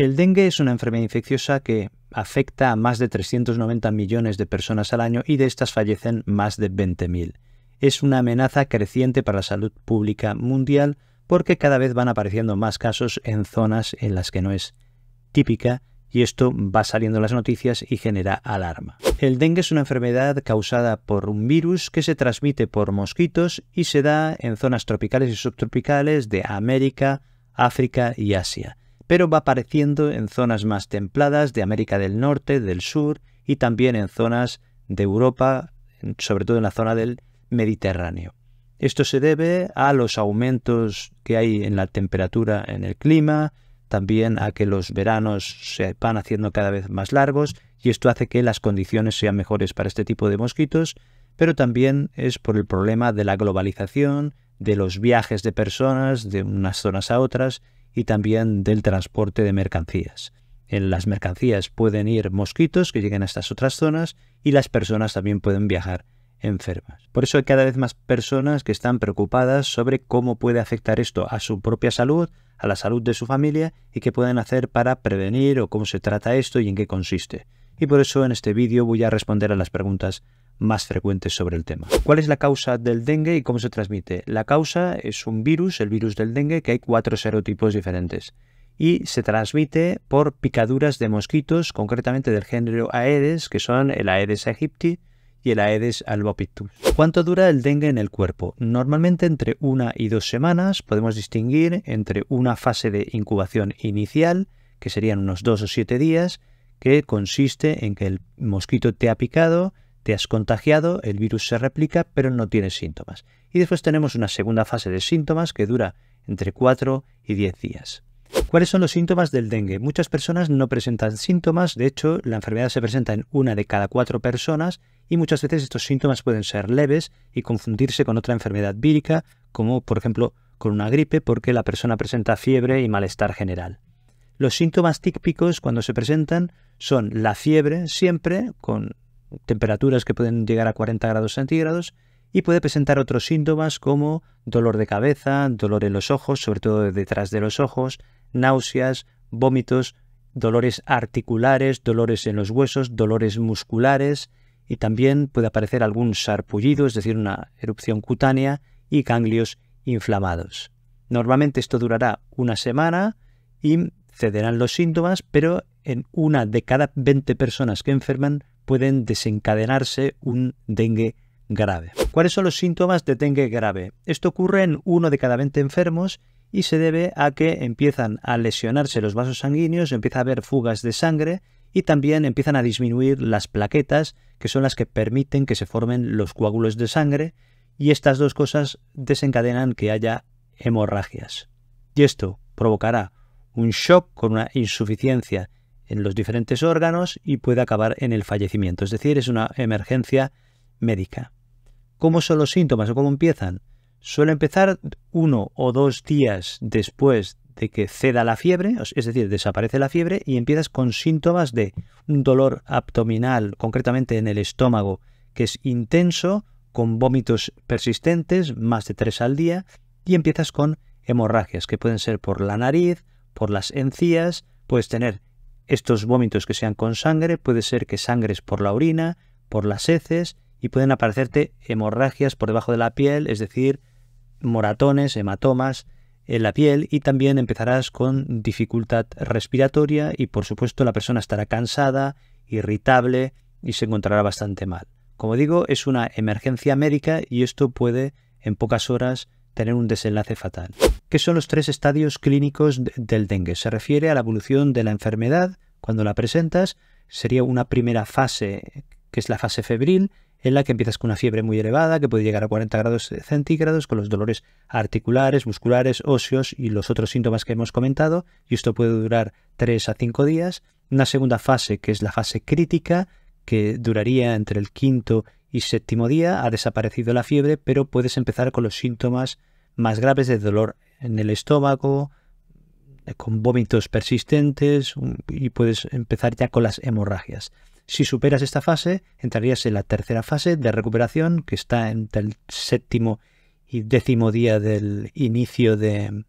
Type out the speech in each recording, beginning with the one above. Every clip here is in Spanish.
El dengue es una enfermedad infecciosa que afecta a más de 390 millones de personas al año y de estas fallecen más de 20.000. Es una amenaza creciente para la salud pública mundial porque cada vez van apareciendo más casos en zonas en las que no es típica y esto va saliendo en las noticias y genera alarma. El dengue es una enfermedad causada por un virus que se transmite por mosquitos y se da en zonas tropicales y subtropicales de América, África y Asia pero va apareciendo en zonas más templadas de América del Norte, del Sur y también en zonas de Europa, sobre todo en la zona del Mediterráneo. Esto se debe a los aumentos que hay en la temperatura en el clima, también a que los veranos se van haciendo cada vez más largos y esto hace que las condiciones sean mejores para este tipo de mosquitos, pero también es por el problema de la globalización, de los viajes de personas de unas zonas a otras y también del transporte de mercancías. En las mercancías pueden ir mosquitos que lleguen a estas otras zonas y las personas también pueden viajar enfermas. Por eso hay cada vez más personas que están preocupadas sobre cómo puede afectar esto a su propia salud, a la salud de su familia y qué pueden hacer para prevenir o cómo se trata esto y en qué consiste. Y por eso en este vídeo voy a responder a las preguntas más frecuentes sobre el tema. ¿Cuál es la causa del dengue y cómo se transmite? La causa es un virus, el virus del dengue, que hay cuatro serotipos diferentes y se transmite por picaduras de mosquitos, concretamente del género Aedes, que son el Aedes aegypti y el Aedes albopictus. ¿Cuánto dura el dengue en el cuerpo? Normalmente entre una y dos semanas podemos distinguir entre una fase de incubación inicial, que serían unos dos o siete días, que consiste en que el mosquito te ha picado, te has contagiado, el virus se replica, pero no tienes síntomas. Y después tenemos una segunda fase de síntomas que dura entre 4 y 10 días. ¿Cuáles son los síntomas del dengue? Muchas personas no presentan síntomas, de hecho la enfermedad se presenta en una de cada cuatro personas y muchas veces estos síntomas pueden ser leves y confundirse con otra enfermedad vírica, como por ejemplo con una gripe porque la persona presenta fiebre y malestar general. Los síntomas típicos cuando se presentan son la fiebre siempre con temperaturas que pueden llegar a 40 grados centígrados y puede presentar otros síntomas como dolor de cabeza, dolor en los ojos, sobre todo detrás de los ojos, náuseas, vómitos, dolores articulares, dolores en los huesos, dolores musculares y también puede aparecer algún sarpullido, es decir, una erupción cutánea y ganglios inflamados. Normalmente esto durará una semana y cederán los síntomas, pero en una de cada 20 personas que enferman pueden desencadenarse un dengue grave. ¿Cuáles son los síntomas de dengue grave? Esto ocurre en uno de cada 20 enfermos y se debe a que empiezan a lesionarse los vasos sanguíneos, empieza a haber fugas de sangre y también empiezan a disminuir las plaquetas, que son las que permiten que se formen los coágulos de sangre, y estas dos cosas desencadenan que haya hemorragias. Y esto provocará un shock con una insuficiencia en los diferentes órganos y puede acabar en el fallecimiento. Es decir, es una emergencia médica. ¿Cómo son los síntomas o cómo empiezan? Suele empezar uno o dos días después de que ceda la fiebre, es decir, desaparece la fiebre y empiezas con síntomas de un dolor abdominal, concretamente en el estómago, que es intenso, con vómitos persistentes, más de tres al día, y empiezas con hemorragias, que pueden ser por la nariz, por las encías, puedes tener estos vómitos que sean con sangre puede ser que sangres por la orina, por las heces y pueden aparecerte hemorragias por debajo de la piel, es decir, moratones, hematomas en la piel y también empezarás con dificultad respiratoria y por supuesto la persona estará cansada, irritable y se encontrará bastante mal. Como digo, es una emergencia médica y esto puede en pocas horas tener un desenlace fatal. ¿Qué son los tres estadios clínicos del dengue? Se refiere a la evolución de la enfermedad cuando la presentas. Sería una primera fase, que es la fase febril, en la que empiezas con una fiebre muy elevada, que puede llegar a 40 grados centígrados, con los dolores articulares, musculares, óseos y los otros síntomas que hemos comentado, y esto puede durar tres a cinco días. Una segunda fase, que es la fase crítica, que duraría entre el quinto y séptimo día ha desaparecido la fiebre, pero puedes empezar con los síntomas más graves de dolor en el estómago, eh, con vómitos persistentes y puedes empezar ya con las hemorragias. Si superas esta fase, entrarías en la tercera fase de recuperación, que está entre el séptimo y décimo día del inicio de,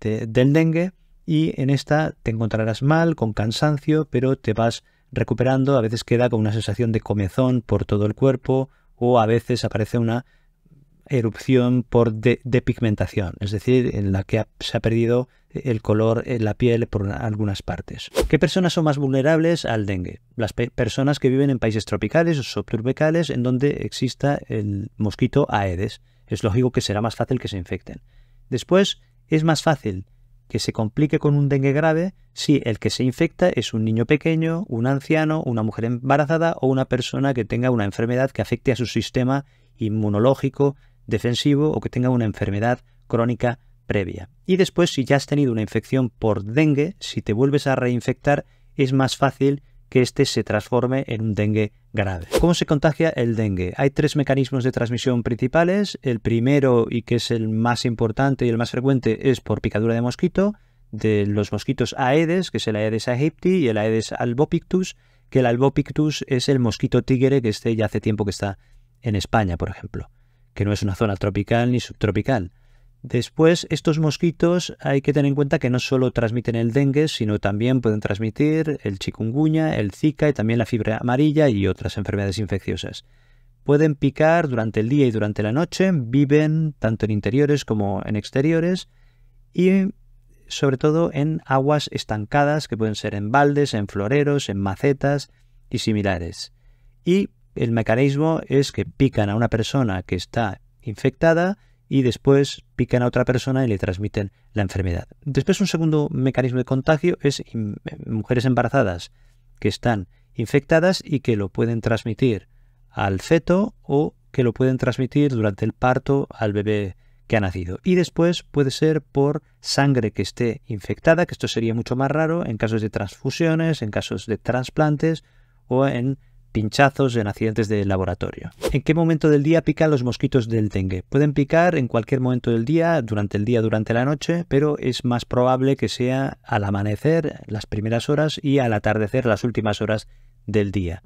del dengue, y en esta te encontrarás mal, con cansancio, pero te vas recuperando, a veces queda con una sensación de comezón por todo el cuerpo o a veces aparece una erupción por de depigmentación, es decir, en la que se ha perdido el color en la piel por algunas partes. ¿Qué personas son más vulnerables al dengue? Las personas que viven en países tropicales o subtropicales en donde exista el mosquito Aedes. Es lógico que será más fácil que se infecten. Después, es más fácil que se complique con un dengue grave si el que se infecta es un niño pequeño, un anciano, una mujer embarazada o una persona que tenga una enfermedad que afecte a su sistema inmunológico, defensivo o que tenga una enfermedad crónica previa. Y después, si ya has tenido una infección por dengue, si te vuelves a reinfectar, es más fácil que este se transforme en un dengue grave. ¿Cómo se contagia el dengue? Hay tres mecanismos de transmisión principales. El primero, y que es el más importante y el más frecuente, es por picadura de mosquito, de los mosquitos Aedes, que es el Aedes aegypti y el Aedes albopictus, que el albopictus es el mosquito tigre que este ya hace tiempo que está en España, por ejemplo, que no es una zona tropical ni subtropical. Después, estos mosquitos hay que tener en cuenta que no solo transmiten el dengue, sino también pueden transmitir el chikungunya, el zika y también la fiebre amarilla y otras enfermedades infecciosas. Pueden picar durante el día y durante la noche, viven tanto en interiores como en exteriores y sobre todo en aguas estancadas que pueden ser en baldes, en floreros, en macetas y similares. Y el mecanismo es que pican a una persona que está infectada, y después pican a otra persona y le transmiten la enfermedad. Después un segundo mecanismo de contagio es eh, mujeres embarazadas que están infectadas y que lo pueden transmitir al feto o que lo pueden transmitir durante el parto al bebé que ha nacido. Y después puede ser por sangre que esté infectada, que esto sería mucho más raro en casos de transfusiones, en casos de trasplantes o en pinchazos, en accidentes de laboratorio. ¿En qué momento del día pican los mosquitos del dengue? Pueden picar en cualquier momento del día, durante el día, durante la noche, pero es más probable que sea al amanecer, las primeras horas, y al atardecer, las últimas horas del día.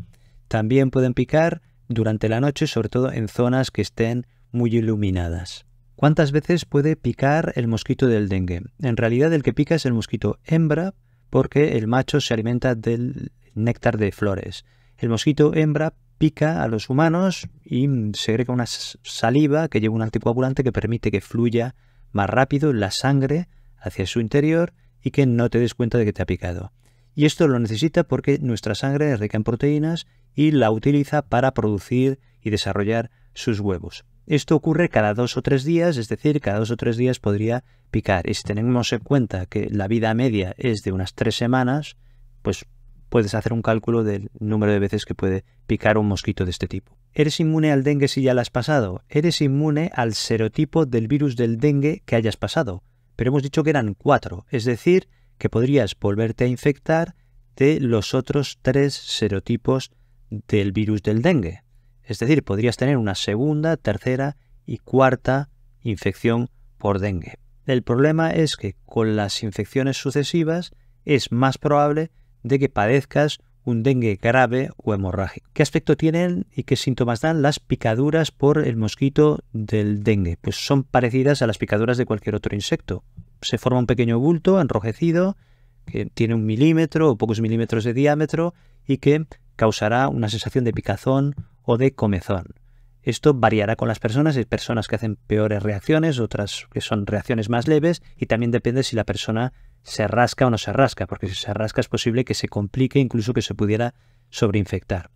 También pueden picar durante la noche, sobre todo en zonas que estén muy iluminadas. ¿Cuántas veces puede picar el mosquito del dengue? En realidad el que pica es el mosquito hembra porque el macho se alimenta del néctar de flores. El mosquito hembra pica a los humanos y segrega una saliva que lleva un anticoagulante que permite que fluya más rápido la sangre hacia su interior y que no te des cuenta de que te ha picado. Y esto lo necesita porque nuestra sangre es rica en proteínas y la utiliza para producir y desarrollar sus huevos. Esto ocurre cada dos o tres días, es decir, cada dos o tres días podría picar. Y si tenemos en cuenta que la vida media es de unas tres semanas, pues puedes hacer un cálculo del número de veces que puede picar un mosquito de este tipo. ¿Eres inmune al dengue si ya la has pasado? Eres inmune al serotipo del virus del dengue que hayas pasado. Pero hemos dicho que eran cuatro, es decir, que podrías volverte a infectar de los otros tres serotipos del virus del dengue. Es decir, podrías tener una segunda, tercera y cuarta infección por dengue. El problema es que con las infecciones sucesivas es más probable de que padezcas un dengue grave o hemorrágico. ¿Qué aspecto tienen y qué síntomas dan las picaduras por el mosquito del dengue? Pues son parecidas a las picaduras de cualquier otro insecto. Se forma un pequeño bulto enrojecido que tiene un milímetro o pocos milímetros de diámetro y que causará una sensación de picazón o de comezón. Esto variará con las personas, hay personas que hacen peores reacciones, otras que son reacciones más leves y también depende si la persona se rasca o no se rasca, porque si se rasca es posible que se complique, incluso que se pudiera sobreinfectar.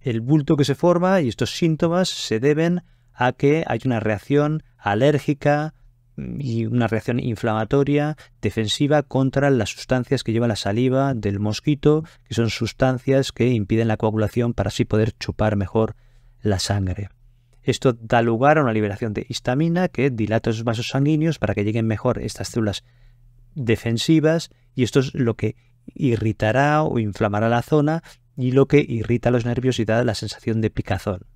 El bulto que se forma y estos síntomas se deben a que hay una reacción alérgica mm, y una reacción inflamatoria defensiva contra las sustancias que lleva la saliva del mosquito, que son sustancias que impiden la coagulación para así poder chupar mejor la sangre. Esto da lugar a una liberación de histamina que dilata esos vasos sanguíneos para que lleguen mejor estas células defensivas y esto es lo que irritará o inflamará la zona y lo que irrita los nervios y da la sensación de picazón.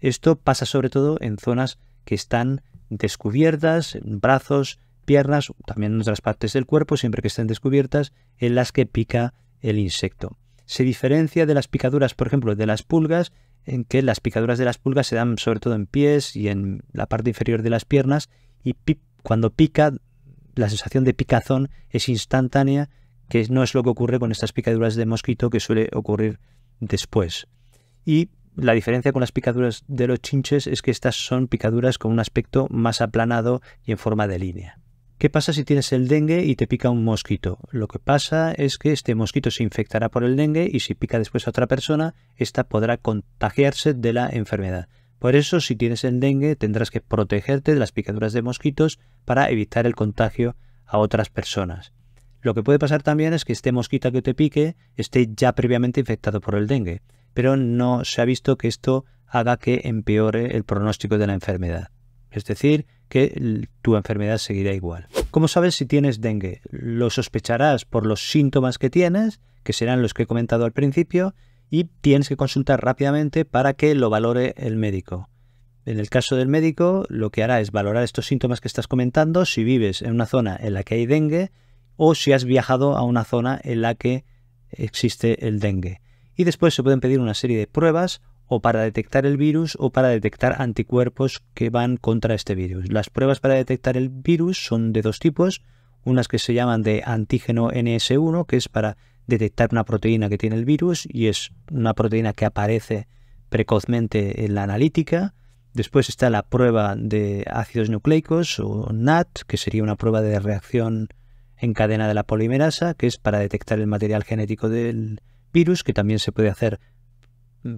Esto pasa sobre todo en zonas que están descubiertas, en brazos, piernas, también en otras partes del cuerpo, siempre que estén descubiertas, en las que pica el insecto. Se diferencia de las picaduras, por ejemplo, de las pulgas, en que las picaduras de las pulgas se dan sobre todo en pies y en la parte inferior de las piernas, y cuando pica la sensación de picazón es instantánea, que no es lo que ocurre con estas picaduras de mosquito que suele ocurrir después. Y la diferencia con las picaduras de los chinches es que estas son picaduras con un aspecto más aplanado y en forma de línea. ¿Qué pasa si tienes el dengue y te pica un mosquito? Lo que pasa es que este mosquito se infectará por el dengue y si pica después a otra persona, esta podrá contagiarse de la enfermedad. Por eso, si tienes el dengue, tendrás que protegerte de las picaduras de mosquitos para evitar el contagio a otras personas. Lo que puede pasar también es que este mosquito que te pique esté ya previamente infectado por el dengue, pero no se ha visto que esto haga que empeore el pronóstico de la enfermedad. Es decir, que tu enfermedad seguirá igual. ¿Cómo sabes si tienes dengue? Lo sospecharás por los síntomas que tienes, que serán los que he comentado al principio, y tienes que consultar rápidamente para que lo valore el médico. En el caso del médico, lo que hará es valorar estos síntomas que estás comentando, si vives en una zona en la que hay dengue o si has viajado a una zona en la que existe el dengue. Y después se pueden pedir una serie de pruebas o para detectar el virus o para detectar anticuerpos que van contra este virus. Las pruebas para detectar el virus son de dos tipos, unas que se llaman de antígeno NS1, que es para detectar una proteína que tiene el virus y es una proteína que aparece precozmente en la analítica. Después está la prueba de ácidos nucleicos o NAT, que sería una prueba de reacción en cadena de la polimerasa, que es para detectar el material genético del virus, que también se puede hacer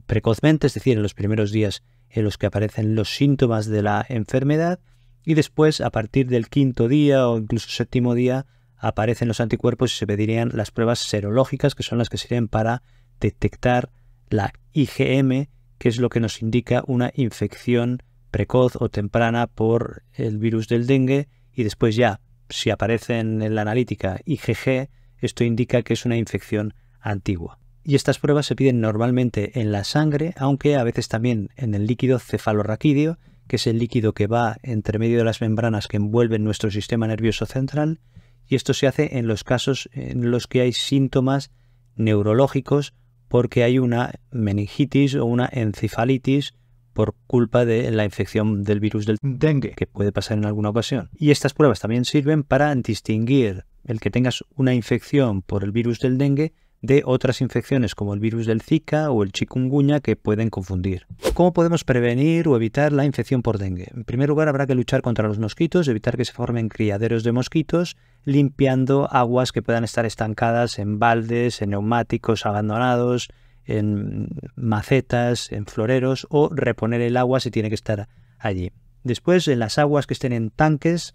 precozmente, es decir, en los primeros días en los que aparecen los síntomas de la enfermedad. Y después, a partir del quinto día o incluso séptimo día, aparecen los anticuerpos y se pedirían las pruebas serológicas, que son las que sirven para detectar la IgM, que es lo que nos indica una infección precoz o temprana por el virus del dengue, y después ya, si aparecen en la analítica IgG, esto indica que es una infección antigua. Y estas pruebas se piden normalmente en la sangre, aunque a veces también en el líquido cefalorraquídeo, que es el líquido que va entre medio de las membranas que envuelven nuestro sistema nervioso central, y esto se hace en los casos en los que hay síntomas neurológicos porque hay una meningitis o una encefalitis por culpa de la infección del virus del dengue, que puede pasar en alguna ocasión. Y estas pruebas también sirven para distinguir el que tengas una infección por el virus del dengue de otras infecciones como el virus del Zika o el chikungunya que pueden confundir. ¿Cómo podemos prevenir o evitar la infección por dengue? En primer lugar, habrá que luchar contra los mosquitos, evitar que se formen criaderos de mosquitos, limpiando aguas que puedan estar estancadas en baldes, en neumáticos abandonados, en macetas, en floreros o reponer el agua si tiene que estar allí. Después, en las aguas que estén en tanques,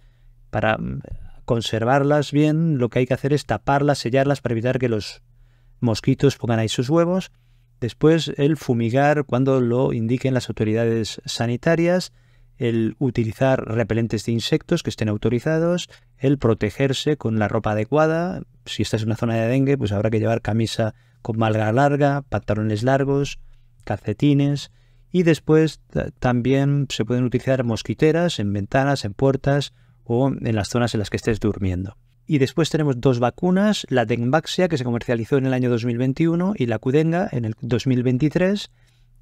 para mm, conservarlas bien, lo que hay que hacer es taparlas, sellarlas para evitar que los mosquitos pongan ahí sus huevos. Después el fumigar cuando lo indiquen las autoridades sanitarias, el utilizar repelentes de insectos que estén autorizados, el protegerse con la ropa adecuada. Si estás en una zona de dengue, pues habrá que llevar camisa con malga larga, pantalones largos, calcetines. Y después también se pueden utilizar mosquiteras en ventanas, en puertas o en las zonas en las que estés durmiendo. Y después tenemos dos vacunas, la Dengvaxia que se comercializó en el año 2021, y la Cudenga en el 2023,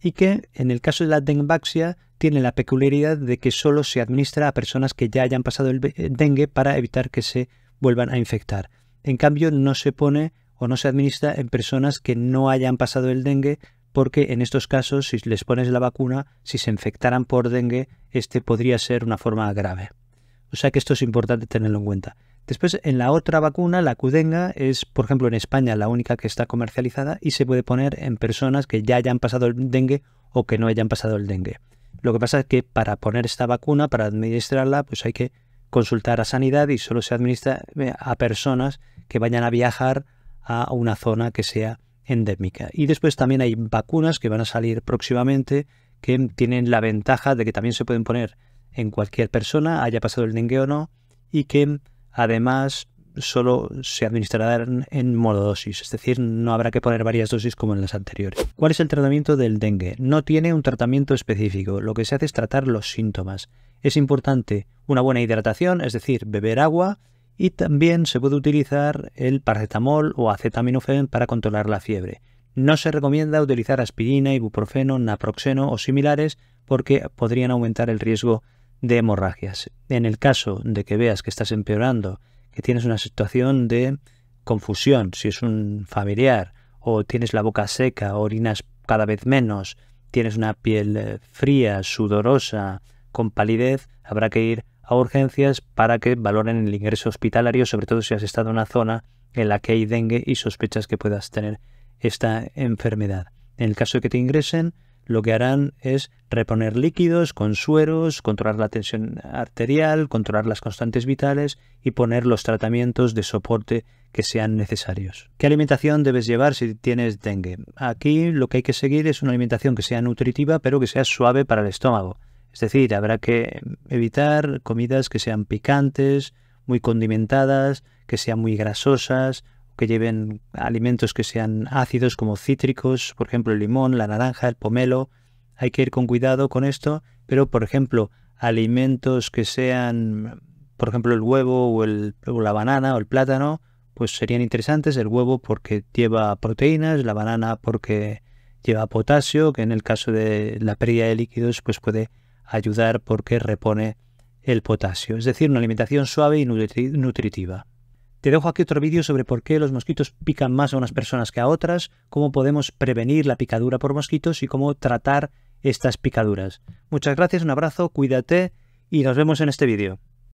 y que en el caso de la Dengvaxia tiene la peculiaridad de que solo se administra a personas que ya hayan pasado el dengue para evitar que se vuelvan a infectar. En cambio, no se pone o no se administra en personas que no hayan pasado el dengue porque en estos casos, si les pones la vacuna, si se infectaran por dengue, este podría ser una forma grave. O sea que esto es importante tenerlo en cuenta. Después, en la otra vacuna, la Cudenga, es, por ejemplo, en España la única que está comercializada y se puede poner en personas que ya hayan pasado el dengue o que no hayan pasado el dengue. Lo que pasa es que para poner esta vacuna, para administrarla, pues hay que consultar a sanidad y solo se administra eh, a personas que vayan a viajar a una zona que sea endémica. Y después también hay vacunas que van a salir próximamente que tienen la ventaja de que también se pueden poner en cualquier persona, haya pasado el dengue o no, y que Además, solo se administrarán en dosis, es decir, no habrá que poner varias dosis como en las anteriores. ¿Cuál es el tratamiento del dengue? No tiene un tratamiento específico, lo que se hace es tratar los síntomas. Es importante una buena hidratación, es decir, beber agua, y también se puede utilizar el paracetamol o acetaminofen para controlar la fiebre. No se recomienda utilizar aspirina, ibuprofeno, naproxeno o similares porque podrían aumentar el riesgo de de hemorragias. En el caso de que veas que estás empeorando, que tienes una situación de confusión, si es un familiar, o tienes la boca seca, orinas cada vez menos, tienes una piel eh, fría, sudorosa, con palidez, habrá que ir a urgencias para que valoren el ingreso hospitalario, sobre todo si has estado en una zona en la que hay dengue y sospechas que puedas tener esta enfermedad. En el caso de que te ingresen, lo que harán es reponer líquidos con sueros, controlar la tensión arterial, controlar las constantes vitales y poner los tratamientos de soporte que sean necesarios. ¿Qué alimentación debes llevar si tienes dengue? Aquí lo que hay que seguir es una alimentación que sea nutritiva pero que sea suave para el estómago. Es decir, habrá que evitar comidas que sean picantes, muy condimentadas, que sean muy grasosas, que lleven alimentos que sean ácidos como cítricos, por ejemplo el limón, la naranja, el pomelo. Hay que ir con cuidado con esto, pero por ejemplo alimentos que sean, por ejemplo el huevo o, la banana o el plátano, pues serían interesantes. El huevo porque lleva proteínas, la banana porque lleva potasio, que en el caso de la pérdida de líquidos pues puede ayudar porque repone el potasio. Es decir, una alimentación suave y nutritiva. Te dejo aquí otro vídeo sobre por qué los mosquitos pican más a unas personas que a otras, cómo podemos prevenir la picadura por mosquitos y cómo tratar estas picaduras. Muchas gracias, un abrazo, cuídate y nos vemos en este vídeo.